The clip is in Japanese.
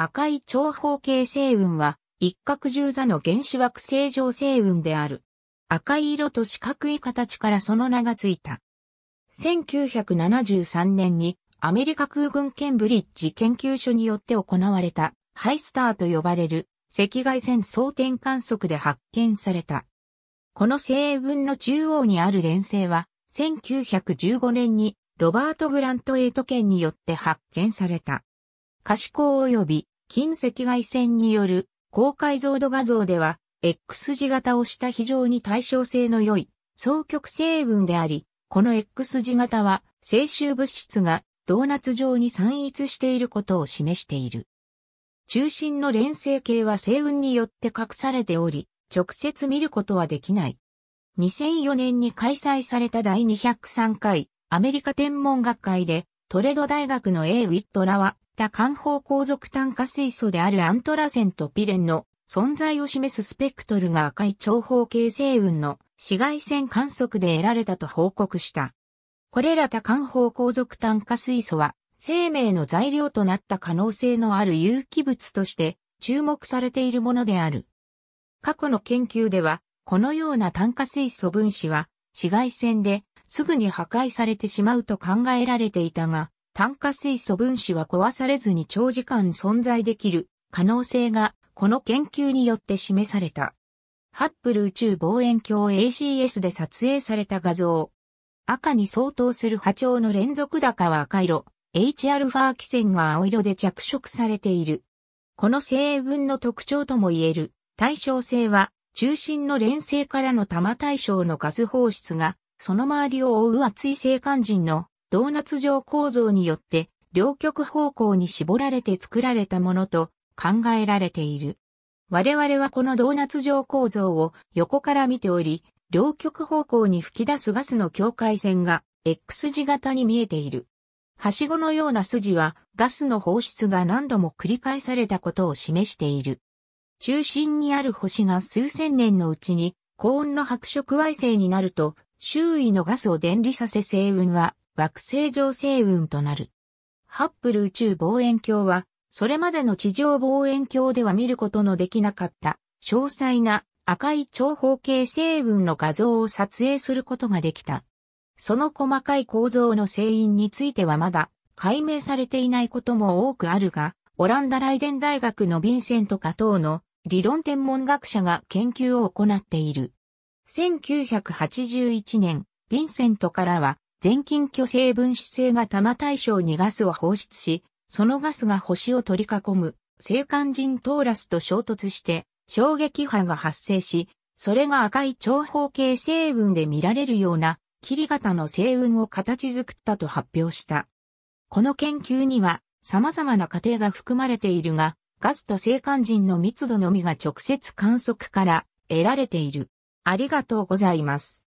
赤い長方形星雲は、一角十座の原子惑星上星雲である。赤い色と四角い形からその名がついた。1973年にアメリカ空軍ケンブリッジ研究所によって行われたハイスターと呼ばれる赤外線装填観測で発見された。この星雲の中央にある連星は1915年にロバート・グラント・エイト県によって発見された。可視光及び近赤外線による高解像度画像では、X 字型をした非常に対称性の良い双極成分であり、この X 字型は静臭物質がドーナツ状に散逸していることを示している。中心の連星形は星雲によって隠されており、直接見ることはできない。2004年に開催された第203回アメリカ天文学会でトレド大学の A ウィットラはった環方航続炭化水素であるアントラセンとピレンの存在を示すスペクトルが赤い長方形星雲の紫外線観測で得られたと報告した。これら多環法皇続炭化水素は生命の材料となった可能性のある有機物として注目されているものである。過去の研究では、このような炭化水素分子は紫外線ですぐに破壊されてしまうと考えられていたが、炭化水素分子は壊されずに長時間存在できる可能性がこの研究によって示された。ハッブル宇宙望遠鏡 ACS で撮影された画像。赤に相当する波長の連続高は赤色、Hα 基線が青色で着色されている。この成分の特徴とも言える対称性は中心の連星からの玉対象のガス放出がその周りを覆う厚い星間人のドーナツ状構造によって両極方向に絞られて作られたものと考えられている。我々はこのドーナツ状構造を横から見ており、両極方向に吹き出すガスの境界線が X 字型に見えている。はしごのような筋はガスの放出が何度も繰り返されたことを示している。中心にある星が数千年のうちに高温の白色矮星になると周囲のガスを電離させ星雲は惑星上星雲となる。ハッブル宇宙望遠鏡は、それまでの地上望遠鏡では見ることのできなかった詳細な赤い長方形星雲の画像を撮影することができた。その細かい構造の成因についてはまだ解明されていないことも多くあるが、オランダライデン大学のヴィンセント・加藤の理論天文学者が研究を行っている。1981年、ヴィンセントからは全近巨性分子性が玉対象にガスを放出し、そのガスが星を取り囲む、星間人トーラスと衝突して、衝撃波が発生し、それが赤い長方形星雲で見られるような、霧型の星雲を形作ったと発表した。この研究には、様々な過程が含まれているが、ガスと星間人の密度のみが直接観測から得られている。ありがとうございます。